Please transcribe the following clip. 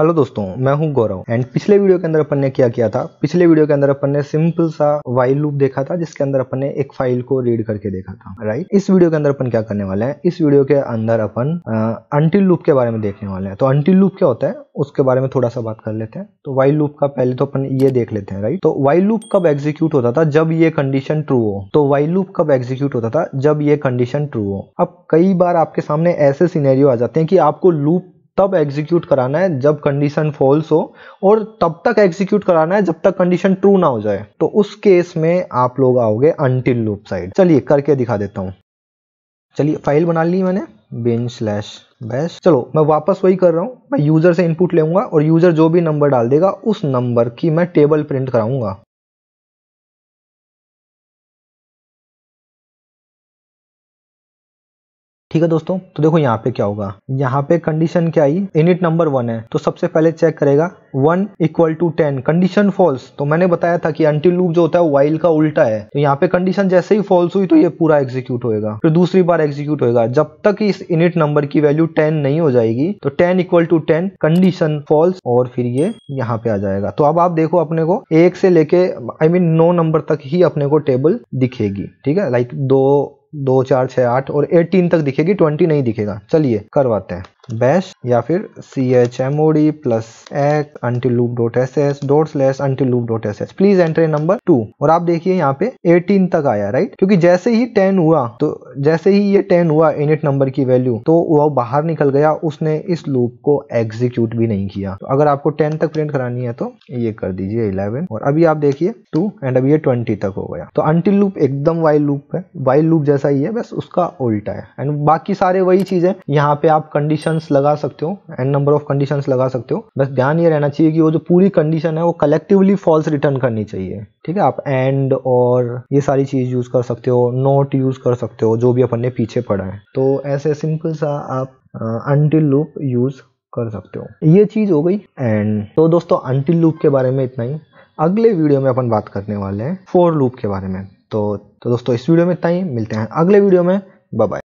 hello दोस्तों मैं हूं गौरव एंड पिछले वीडियो के अंदर अपन ने क्या किया था पिछले वीडियो के अंदर अपन ने सिंपल सा वाइल लूप देखा था जिसके अंदर अपन ने एक फाइल को रीड करके देखा था राइट इस वीडियो के अंदर अपन क्या करने वाले हैं इस वीडियो के अंदर अपन अंटिल लूप के बारे में देखने वाले हैं तो अंटिल लूप क्या होता है उसके बारे में थोड़ा सा बात कर लेते हैं तो वाइल लूप का पहले तो अपन ये देख लेते हैं राइट तो वाइल लूप कब एग्जीक्यूट होता था जब ये कंडीशन ट्रू हो तो वाइल लूप कब एग्जीक्यूट होता था जब ये कंडीशन ट्रू हो अब कई बार आपके सामने ऐसे सीनेरियो आ जाते हैं कि आपको लूप तब एग्जीक्यूट कराना है जब कंडीशन फॉल्स हो और तब तक एग्जीक्यूट कराना है जब तक कंडीशन ट्रू ना हो जाए तो उस केस में आप लोग आओगे अनटिल लूप साइड चलिए करके दिखा देता हूँ चलिए फाइल बना ली मैंने बिन स्लैश बैश चलो मैं वापस वही कर रहा हूँ मैं यूजर से इनपुट लेंगे और यूजर जो भी नंबर डाल देगा उस नंबर की मैं टेबल प्रिंट कराऊंगा ठीक है दोस्तों तो देखो यहाँ पे क्या होगा यहाँ पे कंडीशन क्या आई इनिट नंबर वन है तो सबसे पहले चेक करेगा one equal to ten condition false तो मैंने बताया था कि अंटिल लूप जो होता है वाइल का उल्टा है तो यहाँ पे कंडीशन जैसे ही फॉल्स हुई तो ये पूरा एग्जीक्यूट होएगा फिर दूसरी बार एग्जीक्यूट होएगा जब तक इस इनिट नंबर की वैल्यू टेन नहीं हो जाएगी तो ten equal to ten condition false और फिर ये यहाँ पे आ जाएगा तो अब आप देखो अपने को एक से लेके आई मीन नौ नंबर तक ही अपने को टेबल दिखेगी ठीक है लाइक दो दो चार छः आठ और एटीन तक दिखेगी ट्वेंटी नहीं दिखेगा चलिए करवाते हैं बैश या फिर C H M O D plus X until loop dot S S dot slash until loop dot S S please enter number two और आप देखिए यहाँ पे 18 तक आया राइट क्योंकि जैसे ही 10 हुआ तो जैसे ही ये 10 हुआ इनिट नंबर की वैल्यू तो वह बाहर निकल गया उसने इस लूप को एग्जीक्यूट भी नहीं किया तो अगर आपको 10 तक प्रिंट करानी है तो ये कर दीजिए 11 और अभी आप देखिए 2 एंड अब ये 20 तक हो गया तो अंटिल लूप एकदम वाइल लूप है वाइल लूप जैसा ही है बस उसका उल्टा है एंड बाकी सारे वही चीज है यहाँ पे आप कंडीशन कंडीशंस लगा सकते हो एंड नंबर ऑफ कंडीशंस लगा सकते हो बस ध्यान ये रहना चाहिए कि वो जो पूरी कंडीशन है वो कलेक्टिवली फॉल्स रिटर्न करनी चाहिए ठीक है आप एंड और ये सारी चीज़ यूज़ कर सकते हो नोट यूज़ कर सकते हो जो भी अपन ने पीछे पढ़ा है तो ऐसे सिंपल सा आप अनटिल लूप यूज़ कर सकते हो ये चीज़ हो गई एंड तो दोस्तों अनटिल लूप के बारे में इतना ही अगले वीडियो में अपन बात करने वाले हैं फोर लूप के बारे में तो तो दोस्तों इस वीडियो में इतना ही मिलते हैं अगले वीडियो में बाय